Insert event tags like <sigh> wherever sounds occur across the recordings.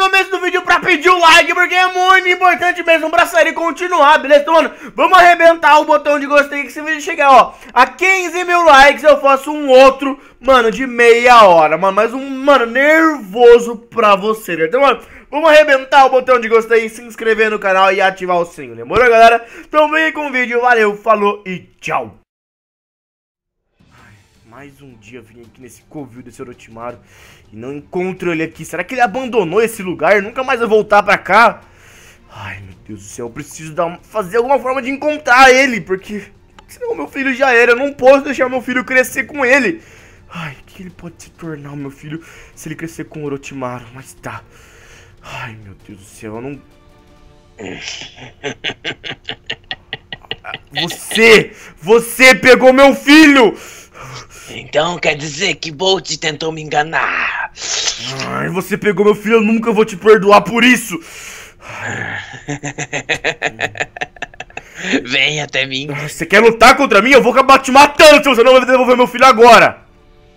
começo do vídeo pra pedir o like, porque é muito importante mesmo pra série continuar, beleza? Então, mano, vamos arrebentar o botão de gostei que se vídeo chegar, ó, a 15 mil likes eu faço um outro, mano, de meia hora, mano, mas um, mano, nervoso pra você, né? Então, mano, vamos arrebentar o botão de gostei, se inscrever no canal e ativar o sininho, demorou, galera? Então vem com o vídeo, valeu, falou e tchau! Mais um dia vim aqui nesse covil desse Orochimaru e não encontro ele aqui. Será que ele abandonou esse lugar? e Nunca mais vai voltar pra cá? Ai, meu Deus do céu, eu preciso dar, fazer alguma forma de encontrar ele, porque senão meu filho já era. Eu não posso deixar meu filho crescer com ele. Ai, o que ele pode se tornar, meu filho, se ele crescer com o Orochimaru? Mas tá. Ai, meu Deus do céu, eu não... <laughs> Você! Você pegou meu filho! Então quer dizer que Bolt tentou me enganar. Ai, você pegou meu filho, eu nunca vou te perdoar por isso. <laughs> Vem até mim. Ah, você quer lutar contra mim? Eu vou acabar te matando se você não vai devolver meu filho agora.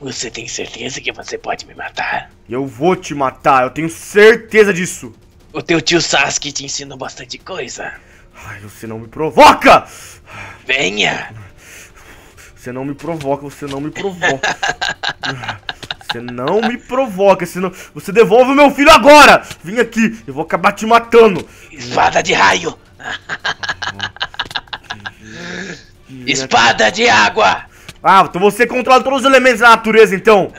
Você tem certeza que você pode me matar? Eu vou te matar, eu tenho certeza disso. O teu tio Sasuke te ensinou bastante coisa. Ai, você não me provoca! Venha! Você não me provoca, você não me provoca. <laughs> Você não me provoca, senão você devolve o meu filho agora! Vem aqui, eu vou acabar te matando! Espada de raio! <laughs> Espada de água! Ah, então você controla todos os elementos da natureza então!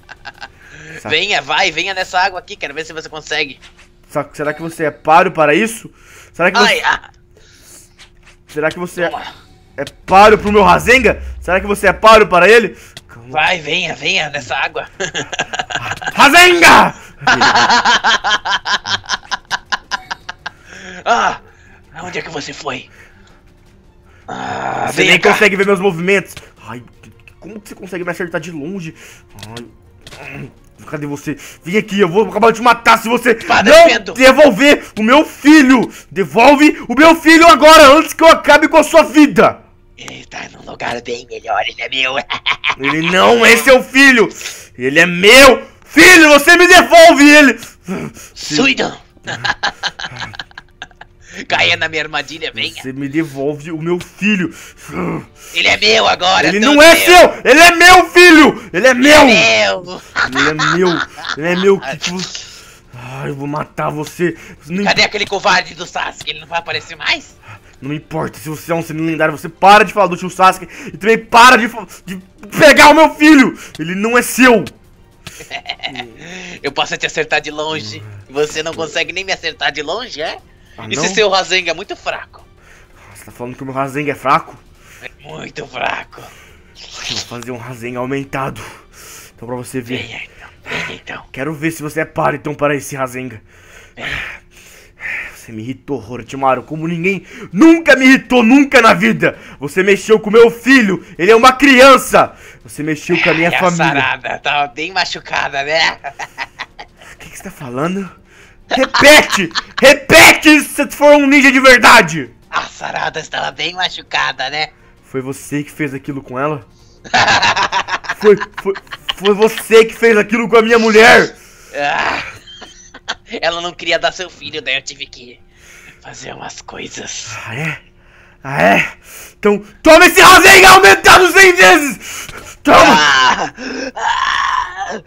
<laughs> Venha, vai, venha nessa água aqui, quero ver se você consegue. Será que você é páreo para isso? Será que você. Ai, ah. Será que você é. É paro pro meu Razenga? Será que você é paro para ele? Vai, venha, venha nessa água. <laughs> Razenga! <laughs> ah, onde é que você foi? Ah, você nem cá. consegue ver meus movimentos. Ai, como que você consegue me acertar de longe? Ai. Cadê você? Vem aqui, eu vou acabar de matar se você não devolver o meu filho! Devolve o meu filho agora, antes que eu acabe com a sua vida! Ele tá num lugar bem melhor, ele é meu! <laughs> ele não é seu filho! Ele é meu! Filho, você me devolve ele! Suidam! <laughs> Caia na minha armadilha, venha. Você me devolve o meu filho. Ele é meu agora. Ele não é meu. seu. Ele é meu filho. Ele é meu. Ele é meu. Ele é meu. Ele é meu. Que tu... <laughs> Ai, eu vou matar você. Nem... Cadê aquele covarde do Sasuke? Ele não vai aparecer mais? Não importa se você é um semi lendário, você para de falar do tio Sasuke e também para de, de pegar o meu filho. Ele não é seu. <laughs> eu posso te acertar de longe. Hum. Você não consegue nem me acertar de longe, é? Ah, Esse não? seu razenga é muito fraco. Você tá falando que o meu razenga é fraco? É muito fraco. Eu vou fazer um razenga aumentado. Então pra você ver. Venha então, venha então. Quero ver se você é então para esse razenga. Você me irritou, Hortimaru, como ninguém nunca me irritou, nunca na vida. Você mexeu com meu filho, ele é uma criança. Você mexeu com a minha é família. Sarada, tá bem machucada, né? O que, que você tá falando? Repete! repete se for um ninja de verdade! A Sarada estava bem machucada, né? Foi você que fez aquilo com ela? foi, foi, foi você que fez aquilo com a minha mulher! ela não queria dar seu filho, daí eu tive que fazer umas coisas. Ah, é? Ah, é? Então, toma esse Rasengan aumentado 100 vezes! Toma! Ah,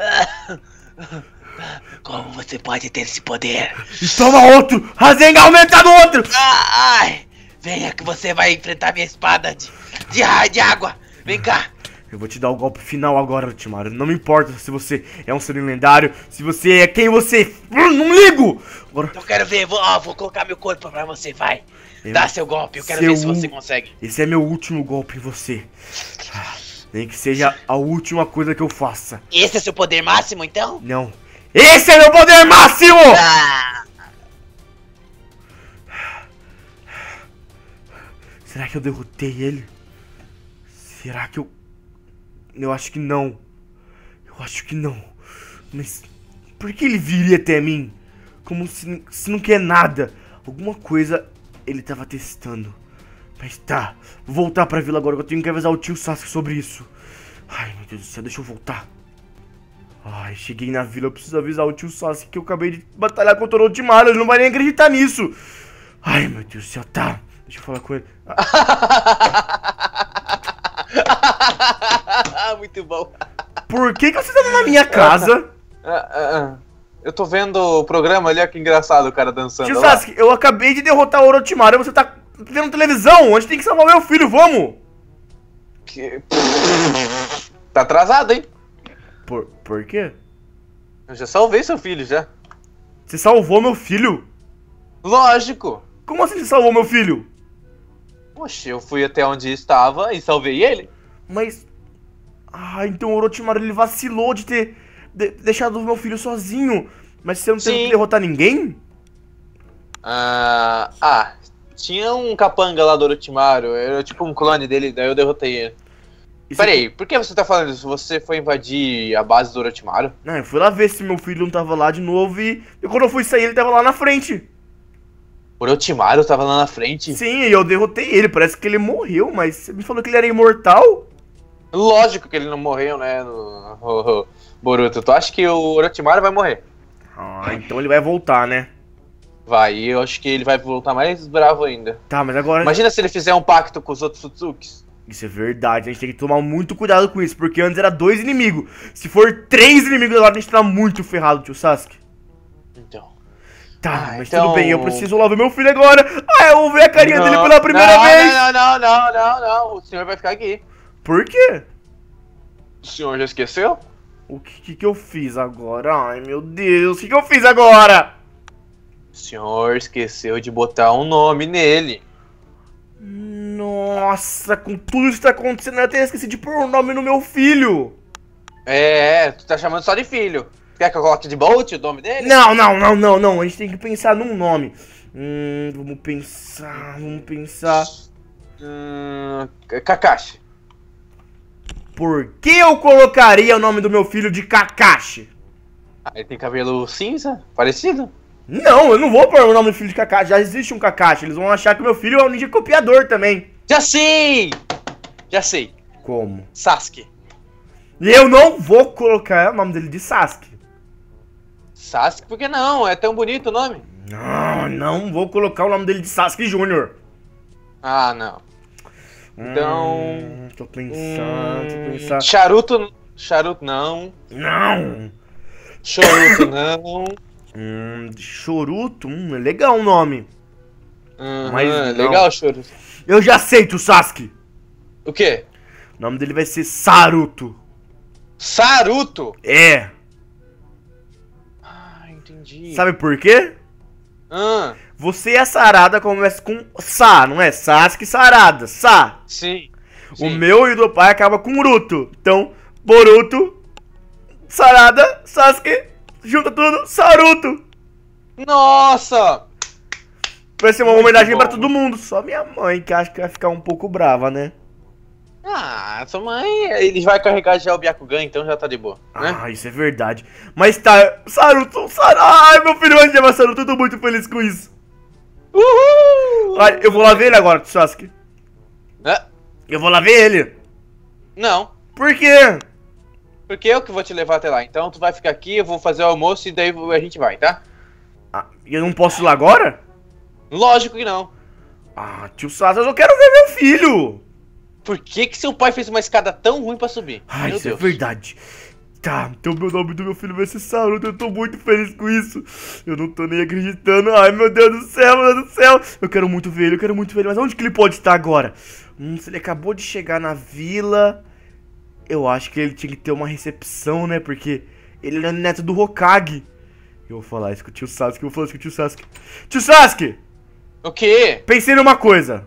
<coughs> Como você pode ter esse poder? E toma outro! Rasenga aumenta no outro! ai! Venha que você vai enfrentar minha espada de, de, de água! Vem cá! Eu vou te dar o golpe final agora, Ultimário. Não me importa se você é um ser lendário, se você é quem você. É. Hum, não ligo! Agora... Eu quero ver, vou, ó, vou colocar meu corpo pra você, vai. Eu... Dá seu golpe, eu quero seu... ver se você consegue. Esse é meu último golpe em você. Ah. Nem que seja a última coisa que eu faça. Esse é seu poder máximo, então? Não. Esse é meu poder máximo! Ah. Será que eu derrotei ele? Será que eu. Eu acho que não. Eu acho que não. Mas por que ele viria até mim? Como se, se não quer nada. Alguma coisa ele estava testando. Mas tá, vou voltar pra vila agora, eu tenho que avisar o tio Sasuke sobre isso. Ai, meu Deus do céu, deixa eu voltar. Ai, cheguei na vila, eu preciso avisar o tio Sasuke que eu acabei de batalhar contra o Orochimaru, ele não vai nem acreditar nisso. Ai, meu Deus do céu, tá. Deixa eu falar com ele. Ah. <laughs> Muito bom. Por que, que você tá na minha casa? Ah, ah, eu tô vendo o programa ali, olha que engraçado o cara dançando. Tio Sasuke, lá. eu acabei de derrotar o Orochimaru, você tá tendo televisão, a gente tem que salvar meu filho, vamos! Que... Tá atrasado, hein? Por, por quê? Eu já salvei seu filho, já. Você salvou meu filho? Lógico! Como assim você salvou meu filho? Poxa, eu fui até onde estava e salvei ele. Mas... Ah, então o Orochimaru ele vacilou de ter de deixado o meu filho sozinho. Mas você não Sim. teve que derrotar ninguém? Uh, ah, ah tinha um capanga lá do Orochimaru, era tipo um clone dele, daí eu derrotei ele. Peraí, por que você tá falando isso? Você foi invadir a base do Orochimaru? Não, eu fui lá ver se meu filho não tava lá de novo e, e quando eu fui sair ele tava lá na frente. Orochimaru tava lá na frente? Sim, e eu derrotei ele, parece que ele morreu, mas você me falou que ele era imortal? Lógico que ele não morreu, né, no, Boruto. Tu acha que o Orochimaru vai morrer? Ah, então ele vai voltar, né? Vai, eu acho que ele vai voltar mais bravo ainda. Tá, mas agora. Imagina se ele fizer um pacto com os outros Sutsukis. Isso é verdade, a gente tem que tomar muito cuidado com isso, porque antes era dois inimigos. Se for três inimigos agora, a gente tá muito ferrado, tio Sasuke. Então. Tá, ah, mas então... tudo bem, eu preciso lá ver meu filho agora. Ah, eu vou ver a carinha não, dele pela primeira não, vez. Não, não, não, não, não, o senhor vai ficar aqui. Por quê? O senhor já esqueceu? O que que eu fiz agora? Ai, meu Deus, o que que eu fiz agora? O senhor esqueceu de botar um nome nele. Nossa, com tudo isso que tá acontecendo, eu até esqueci de pôr um nome no meu filho. É, tu tá chamando só de filho. Quer que eu coloque de Bolt o nome dele? Não, não, não, não, não. A gente tem que pensar num nome. Hum, vamos pensar, vamos pensar. Hum, Kakashi. Por que eu colocaria o nome do meu filho de Kakashi? Ah, ele tem cabelo cinza, parecido. Não, eu não vou pôr o nome do filho de Kakashi. Já existe um Kakashi. Eles vão achar que meu filho é um ninja copiador também. Já sei! Já sei. Como? Sasuke. E eu não vou colocar o nome dele de Sasuke. Sasuke? Por que não? É tão bonito o nome. Não, ah, não vou colocar o nome dele de Sasuke Jr. Ah, não. Então. Hum, tô pensando, hum, tô pensando. Charuto. Charuto não. Não! Charuto não. Hum, Choruto, é hum, legal o nome. Uhum, Mas legal, Choruto. Eu já aceito, o Sasuke. O quê? O nome dele vai ser Saruto. Saruto? É. Ah, entendi. Sabe por quê? Ah. Você é sarada, começa com Sa, não é? Sasuke sarada, Sa. Sim. sim. O meu e do pai acaba com Uruto. Então, Boruto, sarada, Sasuke, Junta tudo, Saruto! Nossa! Vai ser uma Muito homenagem para todo mundo, só minha mãe, que acho que vai ficar um pouco brava, né? Ah, sua mãe, eles vai carregar já o Byakugan, então já tá de boa, né? Ah, isso é verdade. Mas tá, Saruto, Sar... ai meu filho, onde é Saruto? Eu tô muito feliz com isso. Uhul! Ai, eu vou lá ver ele agora, Sasuke. É? Eu vou lá ver ele. Não. Por quê? Porque eu que vou te levar até lá. Então tu vai ficar aqui, eu vou fazer o almoço e daí a gente vai, tá? Ah, e eu não posso ir lá agora? Lógico que não. Ah, tio Sasas, eu quero ver meu filho! Por que que seu pai fez uma escada tão ruim para subir? Ah, isso é Deus. é verdade. Tá, então meu nome do meu filho vai ser Saruto, eu tô muito feliz com isso. Eu não tô nem acreditando. Ai, meu Deus do céu, meu Deus do céu. Eu quero muito ver ele, eu quero muito ver ele. Mas onde que ele pode estar agora? Hum, se ele acabou de chegar na vila eu acho que ele tinha que ter uma recepção, né? Porque ele era neto do Hokage. Eu vou falar isso com o tio Sasuke, eu vou falar isso com o tio Sasuke. Tio Sasuke! O quê? Pensei numa coisa.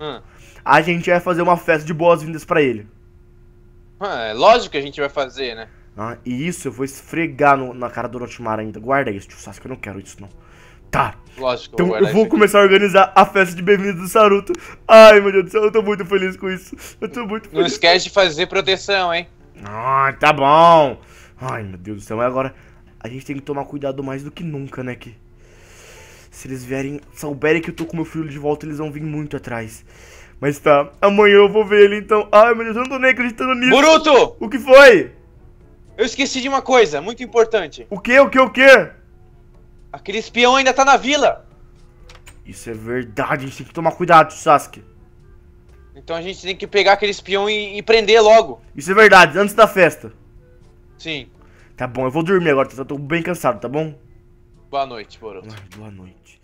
Hum. A gente vai fazer uma festa de boas-vindas para ele. Ah, é lógico que a gente vai fazer, né? Ah, e isso eu vou esfregar no, na cara do Orochimaru ainda. Guarda isso, tio Sasuke, eu não quero isso não. Tá. Lógico, então eu vou começar a organizar a festa de bem vindo do Saruto. Ai, meu Deus do céu, eu tô muito feliz com isso. Eu tô muito feliz. Não esquece de fazer proteção, hein? Ah, tá bom. Ai, meu Deus do céu. Mas agora a gente tem que tomar cuidado mais do que nunca, né? Que se eles vierem, souberem que eu tô com meu filho de volta, eles vão vir muito atrás. Mas tá, amanhã eu vou ver ele então. Ai, meu Deus, eu não tô nem acreditando nisso. Buruto! O que foi? Eu esqueci de uma coisa muito importante. O que? O que? O que? Aquele espião ainda tá na vila. Isso é verdade, a gente tem que tomar cuidado, Sasuke. Então a gente tem que pegar aquele espião e, e prender logo. Isso é verdade, antes da festa. Sim. Tá bom, eu vou dormir agora, eu tá? tô bem cansado, tá bom? Boa noite, Boruto. boa noite.